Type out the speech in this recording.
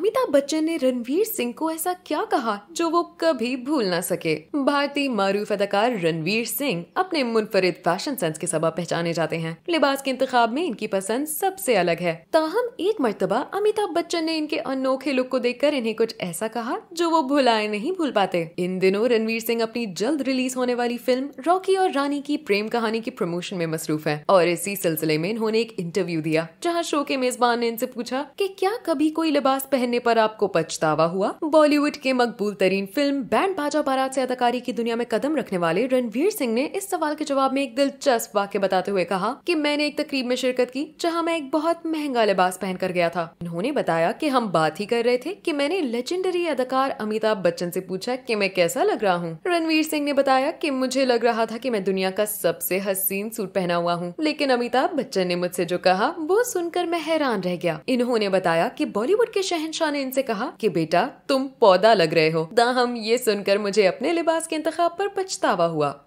अमिताभ बच्चन ने रणवीर सिंह को ऐसा क्या कहा जो वो कभी भूल ना सके भारतीय मारूफ अदाकार रणवीर सिंह अपने मुनफरिद फैशन सेंस के सबब पहचाने जाते हैं लिबास के इंतखाब में इनकी पसंद सबसे अलग है ताहम एक मरतबा अमिताभ बच्चन ने इनके अनोखे लुक को देख कर इन्हें कुछ ऐसा कहा जो वो भुलाए नहीं भूल पाते इन दिनों रणवीर सिंह अपनी जल्द रिलीज होने वाली फिल्म रॉकी और रानी की प्रेम कहानी की प्रमोशन में मसरूफ है और इसी सिलसिले में इन्होंने एक इंटरव्यू दिया जहाँ शो के मेजबान ने इनसे पूछा की क्या कभी कोई लिबास पहने कहने पर आपको पछतावा हुआ बॉलीवुड के मकबूल तरीन फिल्म बैंड बाजा बारात से अदाकारी की दुनिया में कदम रखने वाले रणवीर सिंह ने इस सवाल के जवाब में एक दिलचस्प वाक्य बताते हुए कहा कि मैंने एक तकरीब में शिरकत की जहां मैं एक बहुत महंगा लिबास पहन कर गया था उन्होंने बताया कि हम बात ही कर रहे थे कि मैंने लेजेंडरी अदाकार अमिताभ बच्चन से पूछा कि मैं कैसा लग रहा हूँ रणवीर सिंह ने बताया कि मुझे लग रहा था कि मैं दुनिया का सबसे हसीन सूट पहना हुआ हूँ लेकिन अमिताभ बच्चन ने मुझसे जो कहा वो सुनकर मैं हैरान रह गया इन्होंने बताया कि बॉलीवुड के शहन शाह ने इनसे कहा कि बेटा तुम पौधा लग रहे हो दा हम ये सुनकर मुझे अपने लिबास के इंतखाब पर पछतावा हुआ